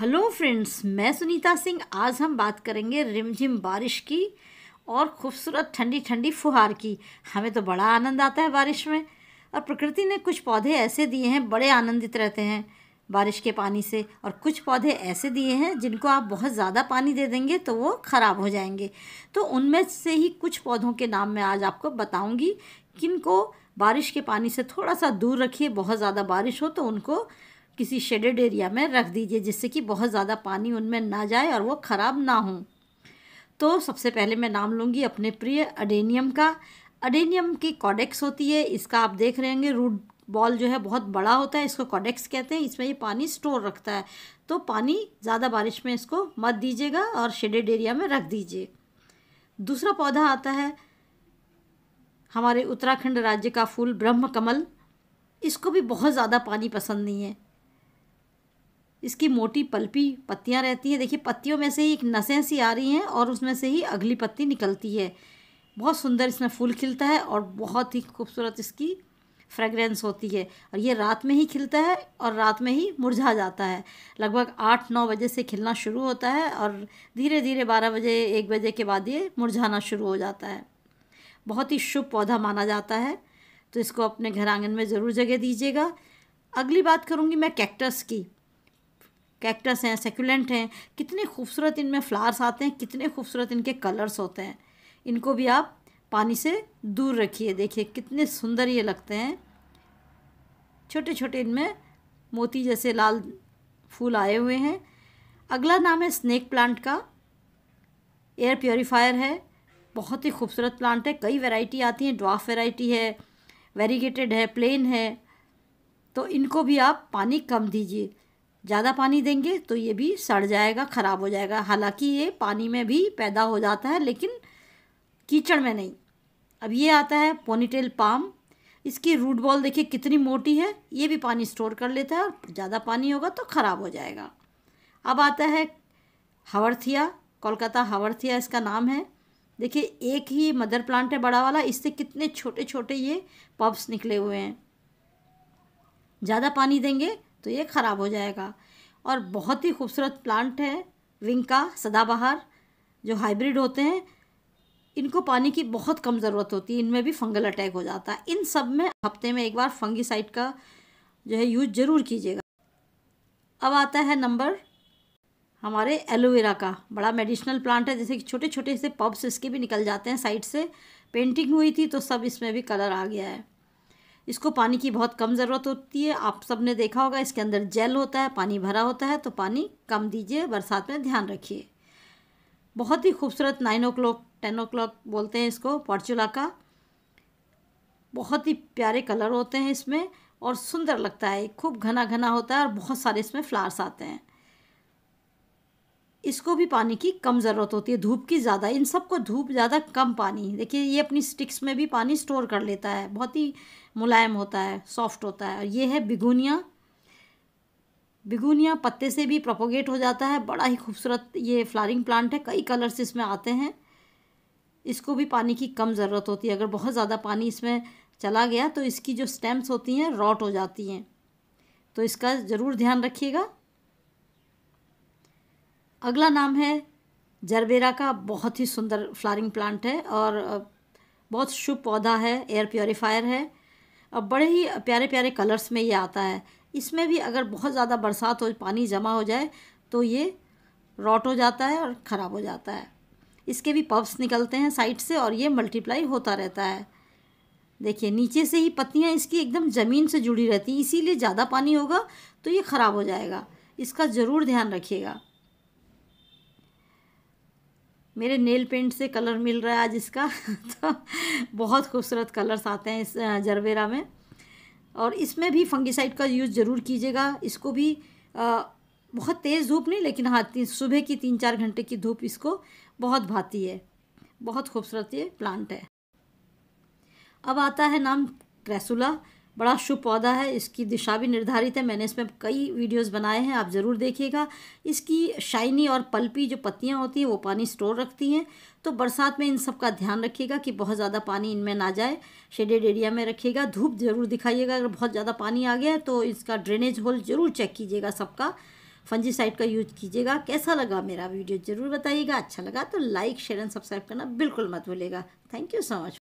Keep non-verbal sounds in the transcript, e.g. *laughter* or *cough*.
hello friends मैं सुनीता सिंह आज हम बात करेंगे रिमझिम बारिश की और खूबसूरत ठंडी ठंडी फुहार की हमें तो बड़ा आनंद आता है बारिश में और प्रकृति ने कुछ पौधे ऐसे दिए हैं बड़े आनंदित रहते हैं बारिश के पानी से और कुछ पौधे ऐसे दिए हैं जिनको आप बहुत ज़्यादा पानी दे देंगे तो वो ख़राब हो जाएंगे तो उनमें से ही कुछ पौधों के नाम मैं आज आपको बताऊंगी किनको बारिश के पानी से थोड़ा सा दूर रखिए बहुत ज़्यादा बारिश हो तो उनको किसी शेडेड एरिया में रख दीजिए जिससे कि बहुत ज़्यादा पानी उनमें ना जाए और वो ख़राब ना हो तो सबसे पहले मैं नाम लूँगी अपने प्रिय अडेनियम का अडेनियम की कॉडेक्स होती है इसका आप देख रहे होंगे रूट बॉल जो है बहुत बड़ा होता है इसको कॉडेक्स कहते हैं इसमें ये पानी स्टोर रखता है तो पानी ज़्यादा बारिश में इसको मत दीजिएगा और शेडेड एरिया में रख दीजिए दूसरा पौधा आता है हमारे उत्तराखंड राज्य का फूल ब्रह्म कमल इसको भी बहुत ज़्यादा पानी पसंद नहीं है इसकी मोटी पल्पी पत्तियाँ रहती हैं देखिए पत्तियों में से ही एक नसें सी आ रही हैं और उसमें से ही अगली पत्ती निकलती है बहुत सुंदर इसमें फूल खिलता है और बहुत ही खूबसूरत इसकी फ्रेगरेंस होती है और ये रात में ही खिलता है और रात में ही मुरझा जाता है लगभग आठ नौ बजे से खिलना शुरू होता है और धीरे धीरे बारह बजे एक बजे के बाद ये मुरझाना शुरू हो जाता है बहुत ही शुभ पौधा माना जाता है तो इसको अपने घर आंगन में ज़रूर जगह दीजिएगा अगली बात करूँगी मैं कैक्टस की कैक्टस हैं सेक्यूलेंट हैं कितने खूबसूरत इनमें फ्लावर्स आते हैं कितने खूबसूरत इनके कलर्स होते हैं इनको भी आप पानी से दूर रखिए देखिए कितने सुंदर ये लगते हैं छोटे छोटे इनमें मोती जैसे लाल फूल आए हुए हैं अगला नाम है स्नैक प्लांट का एयर प्योरीफायर है बहुत ही खूबसूरत प्लांट है कई वैरायटी आती हैं ड्वाफ वैरायटी है वेरीगेटेड है प्लेन है तो इनको भी आप पानी कम दीजिए ज़्यादा पानी देंगे तो ये भी सड़ जाएगा ख़राब हो जाएगा हालांकि ये पानी में भी पैदा हो जाता है लेकिन कीचड़ में नहीं अब ये आता है पोनीटेल पाम इसकी रूट बॉल देखिए कितनी मोटी है ये भी पानी स्टोर कर लेता है और ज़्यादा पानी होगा तो ख़राब हो जाएगा अब आता है हवर्थिया कोलकाता हवर्थिया इसका नाम है देखिए एक ही मदर प्लांट है बड़ा वाला इससे कितने छोटे छोटे ये पब्स निकले हुए हैं ज़्यादा पानी देंगे तो ये ख़राब हो जाएगा और बहुत ही खूबसूरत प्लांट है विंका सदाबहार जो हाइब्रिड होते हैं इनको पानी की बहुत कम ज़रूरत होती है इनमें भी फंगल अटैक हो जाता है इन सब में हफ्ते में एक बार फंगीसाइड का जो है यूज ज़रूर कीजिएगा अब आता है नंबर हमारे एलोवेरा का बड़ा मेडिसिनल प्लांट है जैसे कि छोटे छोटे से पब्स इसके भी निकल जाते हैं साइड से पेंटिंग हुई थी तो सब इसमें भी कलर आ गया है इसको पानी की बहुत कम ज़रूरत होती है आप सब ने देखा होगा इसके अंदर जेल होता है पानी भरा होता है तो पानी कम दीजिए बरसात में ध्यान रखिए बहुत ही खूबसूरत nine o'clock ten o'clock बोलते हैं इसको पॉर्चुला का बहुत ही प्यारे कलर होते हैं इसमें और सुंदर लगता है खूब घना घना होता है और बहुत सारे इसमें फ्लावर्स आते हैं इसको भी पानी की कम ज़रूरत होती है धूप की ज़्यादा इन सबको धूप ज़्यादा कम पानी देखिए ये अपनी स्टिक्स में भी पानी स्टोर कर लेता है बहुत ही मुलायम होता है सॉफ्ट होता है और ये है बिगुनिया बिगुनिया पत्ते से भी प्रोपोगेट हो जाता है बड़ा ही खूबसूरत ये फ्लारिंग प्लांट है कई कलर्स इसमें आते हैं इसको भी पानी की कम ज़रूरत होती है अगर बहुत ज़्यादा पानी इसमें चला गया तो इसकी जो स्टेम्स होती हैं रॉट हो जाती हैं तो इसका ज़रूर ध्यान रखिएगा अगला नाम है जरबेरा का बहुत ही सुंदर फ्लारिंग प्लांट है और बहुत शुभ पौधा है एयर प्योरीफायर है और बड़े ही प्यारे प्यारे कलर्स में ये आता है इसमें भी अगर बहुत ज़्यादा बरसात हो पानी जमा हो जाए तो ये रॉट हो जाता है और ख़राब हो जाता है इसके भी पब्स निकलते हैं साइड से और ये मल्टीप्लाई होता रहता है देखिए नीचे से ही पत्तियाँ इसकी एकदम ज़मीन से जुड़ी रहती हैं इसीलिए ज़्यादा पानी होगा तो ये ख़राब हो जाएगा इसका ज़रूर ध्यान रखिएगा मेरे नेल पेंट से कलर मिल रहा है आज इसका *laughs* तो बहुत खूबसूरत कलर्स आते हैं इस जरवेरा में और इसमें भी फंगिसाइड का यूज़ ज़रूर कीजिएगा इसको भी आ, बहुत तेज़ धूप नहीं लेकिन हाँ सुबह की तीन चार घंटे की धूप इसको बहुत भाती है बहुत खूबसूरत ये प्लांट है अब आता है नाम क्रैसुला बड़ा शुभ पौधा है इसकी दिशा भी निर्धारित है मैंने इसमें कई वीडियोस बनाए हैं आप ज़रूर देखिएगा इसकी शाइनी और पल्पी जो पत्तियां होती हैं वो पानी स्टोर रखती हैं तो बरसात में इन सब का ध्यान रखिएगा कि बहुत ज़्यादा पानी इनमें ना जाए शेडेड एरिया में रखिएगा धूप ज़रूर दिखाइएगा अगर बहुत ज़्यादा पानी आ गया तो इसका ड्रेनेज होल ज़रूर चेक कीजिएगा सबका साइड का यूज कीजिएगा कैसा लगा मेरा वीडियो ज़रूर बताइएगा अच्छा लगा तो लाइक शेयर एंड सब्सक्राइब करना बिल्कुल मत भूलेगा थैंक यू सो मच